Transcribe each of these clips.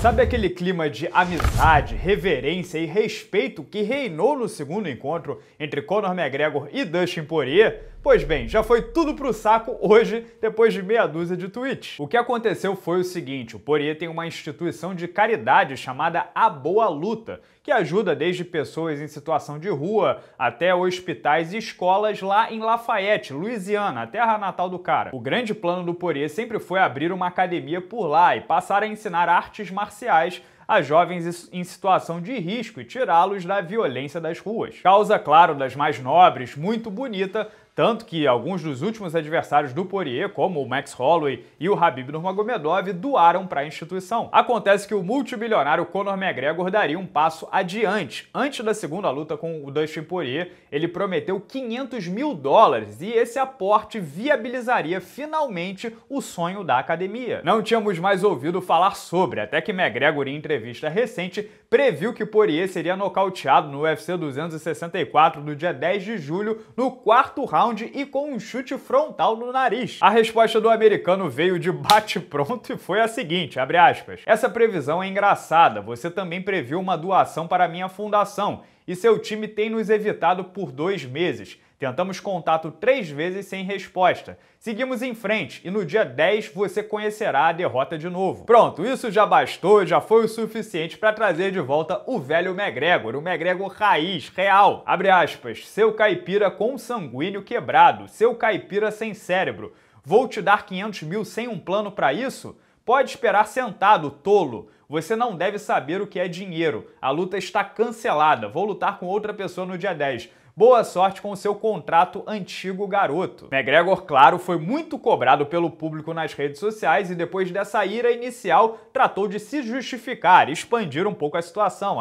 Sabe aquele clima de amizade, reverência e respeito que reinou no segundo encontro entre Conor McGregor e Dustin Poirier? Pois bem, já foi tudo pro saco hoje, depois de meia dúzia de tweets. O que aconteceu foi o seguinte, o Poirier tem uma instituição de caridade chamada A Boa Luta, que ajuda desde pessoas em situação de rua até hospitais e escolas lá em Lafayette, Louisiana, a terra natal do cara. O grande plano do Poirier sempre foi abrir uma academia por lá e passar a ensinar artes marciais a jovens em situação de risco e tirá-los da violência das ruas. Causa, claro, das mais nobres, muito bonita, tanto que alguns dos últimos adversários do Poirier, como o Max Holloway e o Habib Nurmagomedov, doaram para a instituição. Acontece que o multimilionário Conor McGregor daria um passo adiante. Antes da segunda luta com o Dustin Poirier, ele prometeu 500 mil dólares e esse aporte viabilizaria finalmente o sonho da academia. Não tínhamos mais ouvido falar sobre, até que McGregor, em entrevista recente, previu que Poirier seria nocauteado no UFC 264 no dia 10 de julho, no quarto round round e com um chute frontal no nariz. A resposta do americano veio de bate-pronto e foi a seguinte, abre aspas, essa previsão é engraçada, você também previu uma doação para minha fundação, e seu time tem nos evitado por dois meses. Tentamos contato três vezes sem resposta. Seguimos em frente e no dia 10 você conhecerá a derrota de novo. Pronto, isso já bastou, já foi o suficiente para trazer de volta o velho McGregor, o McGregor raiz, real. Abre aspas, seu caipira com sanguíneo quebrado, seu caipira sem cérebro. Vou te dar 500 mil sem um plano para isso? Pode esperar sentado, tolo. Você não deve saber o que é dinheiro. A luta está cancelada. Vou lutar com outra pessoa no dia 10. Boa sorte com o seu contrato antigo garoto. McGregor, claro, foi muito cobrado pelo público nas redes sociais e depois dessa ira inicial tratou de se justificar, expandir um pouco a situação,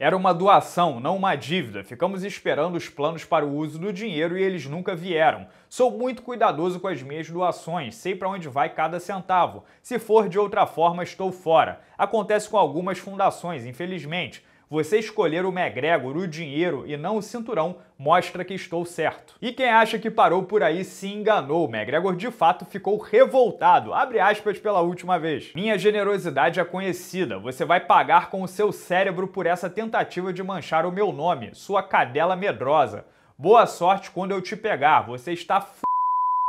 Era uma doação, não uma dívida. Ficamos esperando os planos para o uso do dinheiro e eles nunca vieram. Sou muito cuidadoso com as minhas doações, sei para onde vai cada centavo. Se for de outra forma, estou fora. Acontece com algumas fundações, infelizmente você escolher o McGregor, o dinheiro e não o cinturão mostra que estou certo. E quem acha que parou por aí se enganou. McGregor de fato ficou revoltado, abre aspas pela última vez. Minha generosidade é conhecida. Você vai pagar com o seu cérebro por essa tentativa de manchar o meu nome, sua cadela medrosa. Boa sorte quando eu te pegar. Você está f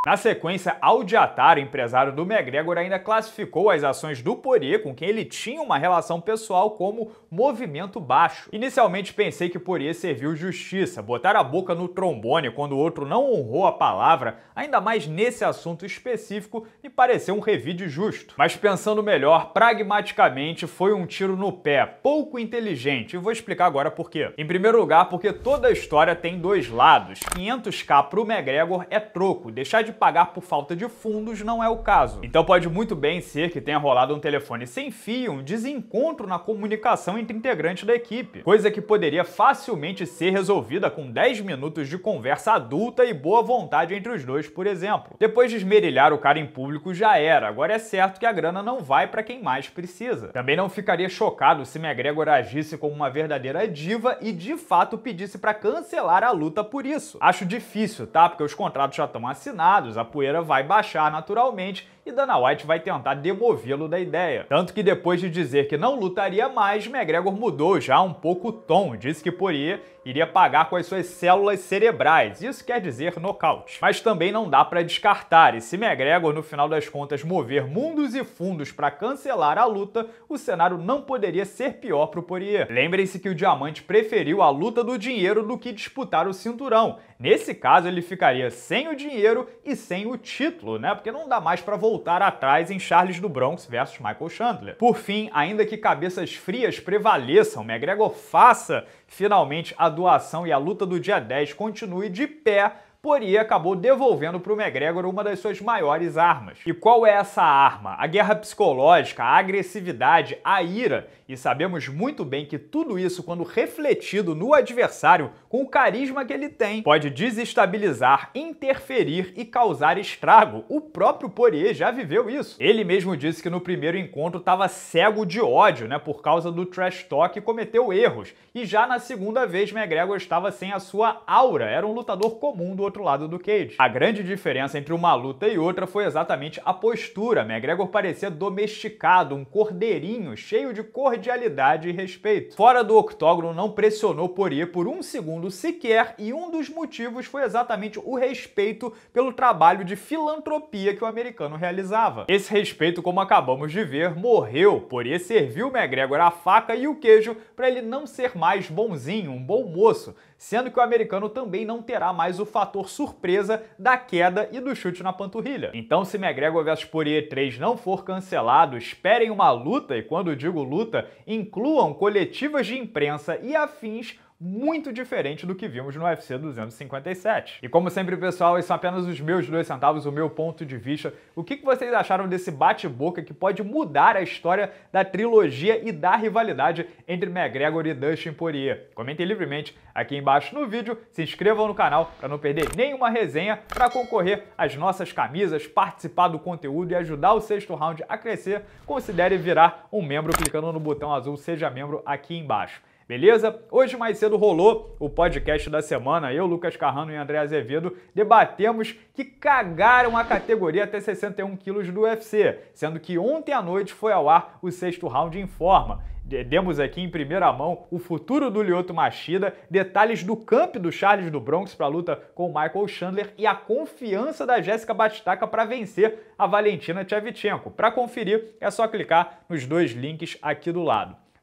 na sequência, Audiatar, empresário do McGregor, ainda classificou as ações do Poirier, com quem ele tinha uma relação pessoal, como movimento baixo. Inicialmente pensei que Poirier serviu justiça, botar a boca no trombone quando o outro não honrou a palavra, ainda mais nesse assunto específico, me pareceu um revide justo. Mas pensando melhor, pragmaticamente foi um tiro no pé, pouco inteligente, e vou explicar agora por quê. Em primeiro lugar, porque toda história tem dois lados. 500k pro McGregor é troco, deixar de pagar por falta de fundos não é o caso. Então pode muito bem ser que tenha rolado um telefone sem fio, um desencontro na comunicação entre integrantes da equipe, coisa que poderia facilmente ser resolvida com 10 minutos de conversa adulta e boa vontade entre os dois, por exemplo. Depois de esmerilhar o cara em público já era, agora é certo que a grana não vai para quem mais precisa. Também não ficaria chocado se McGregor agisse como uma verdadeira diva e de fato pedisse para cancelar a luta por isso. Acho difícil, tá? Porque os contratos já estão assinados, a poeira vai baixar naturalmente e Dana White vai tentar demovê-lo da ideia. Tanto que depois de dizer que não lutaria mais, McGregor mudou já um pouco o tom, disse que Poirier iria pagar com as suas células cerebrais, isso quer dizer nocaute. Mas também não dá para descartar, e se McGregor no final das contas mover mundos e fundos para cancelar a luta, o cenário não poderia ser pior para o Poirier. Lembrem-se que o Diamante preferiu a luta do dinheiro do que disputar o cinturão. Nesse caso, ele ficaria sem o dinheiro e sem o título, né? Porque não dá mais para voltar voltar atrás em Charles do Bronx versus Michael Chandler. Por fim, ainda que cabeças frias prevaleçam, McGregor faça finalmente a doação e a luta do dia 10 continue de pé Poirier acabou devolvendo para o McGregor uma das suas maiores armas. E qual é essa arma? A guerra psicológica, a agressividade, a ira. E sabemos muito bem que tudo isso, quando refletido no adversário, com o carisma que ele tem, pode desestabilizar, interferir e causar estrago. O próprio Poirier já viveu isso. Ele mesmo disse que no primeiro encontro estava cego de ódio, né, por causa do trash talk e cometeu erros. E já na segunda vez, McGregor estava sem a sua aura, era um lutador comum do outro outro lado do cage. A grande diferença entre uma luta e outra foi exatamente a postura. McGregor parecia domesticado, um cordeirinho cheio de cordialidade e respeito. Fora do octógono, não pressionou Poirier por um segundo sequer e um dos motivos foi exatamente o respeito pelo trabalho de filantropia que o americano realizava. Esse respeito, como acabamos de ver, morreu. Poirier serviu McGregor a faca e o queijo para ele não ser mais bonzinho, um bom moço, sendo que o americano também não terá mais o fator surpresa da queda e do chute na panturrilha. Então, se McGregor vs Poirier 3 não for cancelado, esperem uma luta, e quando digo luta, incluam coletivas de imprensa e afins muito diferente do que vimos no UFC 257. E como sempre, pessoal, esses são apenas os meus dois centavos, o meu ponto de vista. O que vocês acharam desse bate-boca que pode mudar a história da trilogia e da rivalidade entre McGregor e Dustin Poirier? Comentem livremente aqui embaixo no vídeo, se inscrevam no canal para não perder nenhuma resenha, para concorrer às nossas camisas, participar do conteúdo e ajudar o sexto round a crescer, considere virar um membro clicando no botão azul Seja Membro aqui embaixo. Beleza? Hoje mais cedo rolou o podcast da semana. Eu, Lucas Carrano e André Azevedo debatemos que cagaram a categoria até 61 quilos do UFC, sendo que ontem à noite foi ao ar o sexto round em forma. Demos aqui em primeira mão o futuro do Lyoto Machida, detalhes do camp do Charles do Bronx para a luta com Michael Chandler e a confiança da Jéssica Batistaca para vencer a Valentina Tchevchenko. Para conferir, é só clicar nos dois links aqui do lado.